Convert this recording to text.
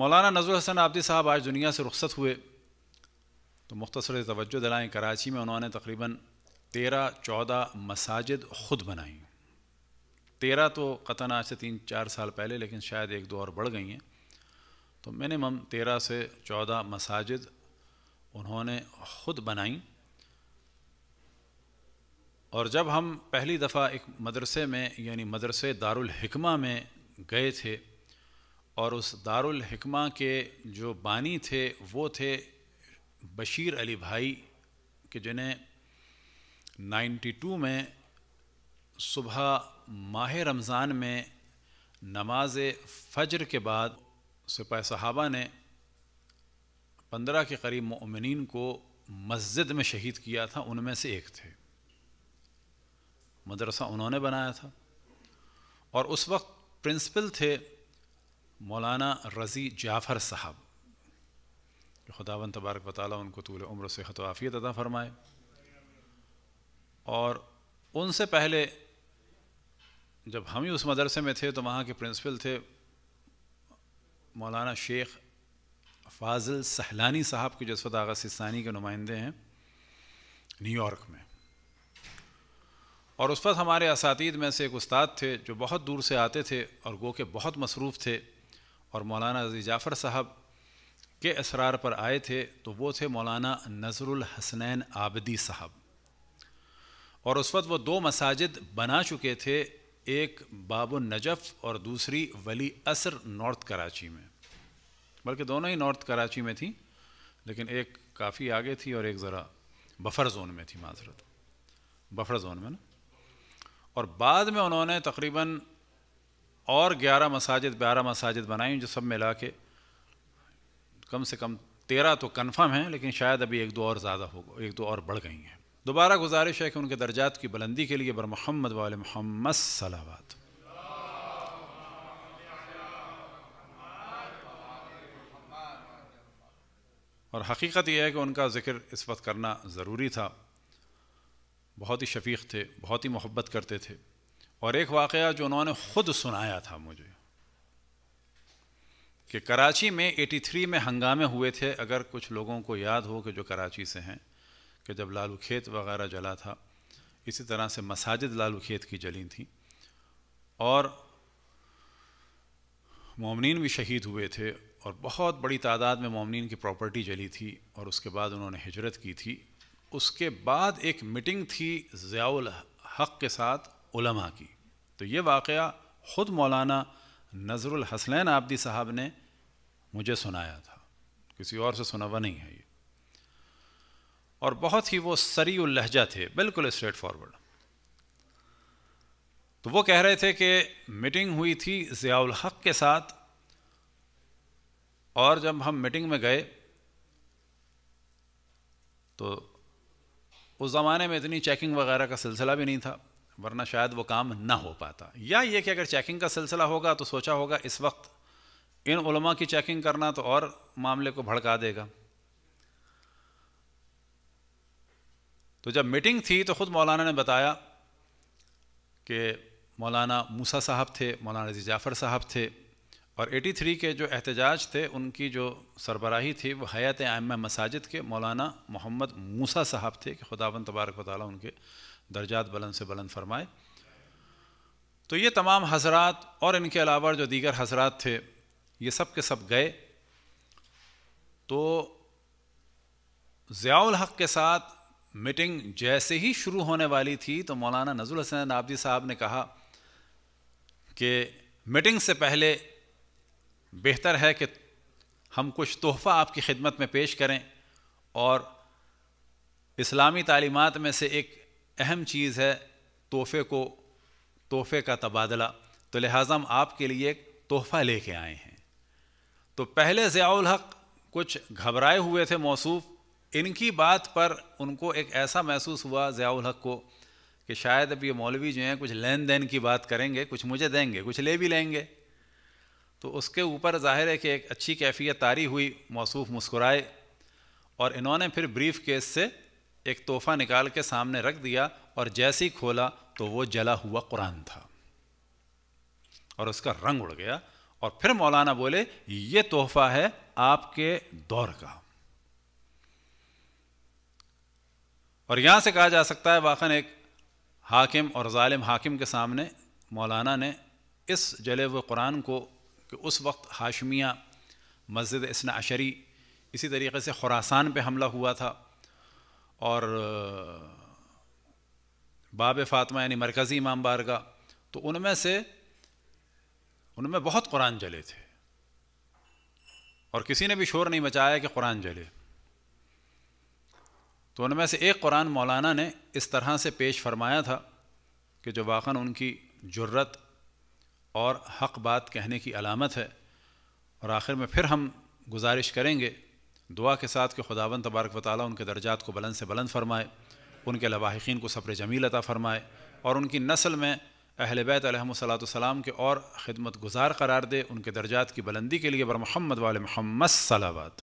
मौलाना नजर हसन आबदी साहब आज दुनिया से रुखसत हुए तो मुख्तर तोज्जो दिलाएँ कराची में उन्होंने तकरीबन तेरह चौदह मसाजिद ख़ुद बनाई तेरह तो कतन आज से तीन चार साल पहले लेकिन शायद एक दो और बढ़ गई हैं तो मिनिमम तेरह से चौदह मसाजिद उन्होंने ख़ुद बनाई और जब हम पहली दफ़ा एक मदरसे में यानी मदरसे दारुल हिकमा में गए थे और उस दारुल हिकमा के जो बानी थे वो थे बशीर अली भाई के जिन्हें 92 में सुबह माह रमज़ान में नमाज फ़जर के बाद सिपाही सहाबा ने पंद्रह के करीब ममिन को मस्जिद में शहीद किया था उनमें से एक थे मदरसा उन्होंने बनाया था और उस वक्त प्रिंसिपल थे मौलाना रज़ी जाफ़र साहब कि खुदावन तबारक वाली उनको तूल उम्र से खतवाफ़ियत अदा फ़रमाए और उनसे पहले जब हम ही उस मदरसे में थे तो वहाँ के प्रिंसिपल थे मौलाना शेख फाजिल सहलानी साहब के जो जसवत आगा सिस्तानी के नुमाइंदे हैं न्यूयॉर्क में और उस वक्त हमारे इसातीद में से एक उस्ताद थे जो बहुत दूर से आते थे और गो के बहुत मसरूफ़ थे और मौलाना अजी जाफ़र साहब के इसरार पर आए थे तो वो थे मौलाना नज़रुल हसनैन आबदी साहब और उस वक्त वो दो मसाजिद बना चुके थे एक बाबू नजफ़ और दूसरी वली असर नॉर्थ कराची में बल्कि दोनों ही नॉर्थ कराची में थी लेकिन एक काफ़ी आगे थी और एक ज़रा बफर जोन में थी माजरत बफर जोन में ना और बाद में उन्होंने तकरीबन और ग्यारह मसाजिद बारह मसाजिद बनाई जो सब मिला के कम से कम तेरह तो कन्फर्म हैं लेकिन शायद अभी एक दो और ज़्यादा हो एक दो और बढ़ गई हैं दोबारा गुजारिश है कि उनके दर्जात की बुलंदी के लिए बर मोहम्मद वाल मोहम्मद सलावात और हकीकत यह है कि उनका ज़िक्र इस वक्त करना ज़रूरी था बहुत ही शफीक थे बहुत ही मोहब्बत करते थे और एक वाक़ जो उन्होंने ख़ुद सुनाया था मुझे कि कराची में 83 में हंगामे हुए थे अगर कुछ लोगों को याद हो कि जो कराची से हैं कि जब लालू खेत वगैरह जला था इसी तरह से मसाजिद लालू खेत की जली थी और ममनिन भी शहीद हुए थे और बहुत बड़ी तादाद में ममिन की प्रॉपर्टी जली थी और उसके बाद उन्होंने हिजरत की थी उसके बाद एक मीटिंग थी ज़ियाल हक़ के साथ उलमा की तो ये वाक़ ख़ुद मौलाना नज़रुल हसनैन आबदी साहब ने मुझे सुनाया था किसी और से सुना हुआ नहीं है ये और बहुत ही वो सरी लहजा थे बिल्कुल स्ट्रेट फॉरवर्ड तो वो कह रहे थे कि मीटिंग हुई थी ज़ियाउल हक के साथ और जब हम मीटिंग में गए तो उस ज़माने में इतनी चेकिंग वगैरह का सिलसिला भी नहीं था वरना शायद वो काम ना हो पाता या ये कि अगर चेकिंग का सिलसिला होगा तो सोचा होगा इस वक्त इन उलमा की चेकिंग करना तो और मामले को भड़का देगा तो जब मीटिंग थी तो ख़ुद मौलाना ने बताया कि मौलाना मूसा साहब थे मौलाना रजी जाफ़र साहब थे और 83 के जो एहतजाज थे उनकी जो सरबराही थी वो हयात आम मसाजिद के मौलाना मोहम्मद मूसा साहब थे कि खुदाबंद तबारक वाली उनके दर्जात बुलंद से बुलंद फरमाए तो ये तमाम हजरात और इनके अलावा जो दीगर हजरात थे ये सब के सब गए तो ज़ियाउल हक के साथ मीटिंग जैसे ही शुरू होने वाली थी तो मौलाना नज़ुल हसन आबदी साहब ने कहा कि मीटिंग से पहले बेहतर है कि हम कुछ तोहफ़ा आपकी खिदमत में पेश करें और इस्लामी तालीमत में से एक अहम चीज़ है तोहफे को तोहफे का तबादला तो लिहाजा हम आपके लिए एक तोहफ़ा कर आए हैं तो पहले ज़ियाउल हक़ कुछ घबराए हुए थे मौसूफ इनकी बात पर उनको एक ऐसा महसूस हुआ ज़ियाउल हक़ को कि शायद अब ये मौलवी जो हैं कुछ लेन देन की बात करेंगे कुछ मुझे देंगे कुछ ले भी लेंगे तो उसके ऊपर जाहिर है कि एक अच्छी कैफियत तारी हुई मौसूफ मुस्कुराए और इन्होंने फिर ब्रीफ केस से एक तोहफा निकाल के सामने रख दिया और जैसे ही खोला तो वो जला हुआ कुरान था और उसका रंग उड़ गया और फिर मौलाना बोले ये तोहफा है आपके दौर का और यहां से कहा जा सकता है वाकन एक हाकिम और ालिम हाकिम के सामने मौलाना ने इस जले हुए कुरान को कि उस वक्त हाशमिया मस्जिद इसना अशरी इसी तरीके से खुरासान पे हमला हुआ था और बाब फातमा यानी मरकज़ी इमाम बारगा तो उनमें से उनमें बहुत कुरान जले थे और किसी ने भी शोर नहीं मचाया कि कुरान जले तो उनमें से एक कुरान मौलाना ने इस तरह से पेश फरमाया था कि जो वाक़न उनकी जुर्रत और हक बात कहने की अलामत है और आखिर में फिर हम गुजारिश करेंगे दुआ के साथ कि खुदावन तबारक वाली उनके दर्जात को बुलंद से बुलंद फ़रमाए उनके लवाहिकीन को सब्र जमील अता फ़रमाए और उनकी नस्ल में अहल बैत सलाम के और ख़िदमत गुजार करार दे उनके दर्जात की बुलंदी के लिए बर महमद वाल महमद सलावत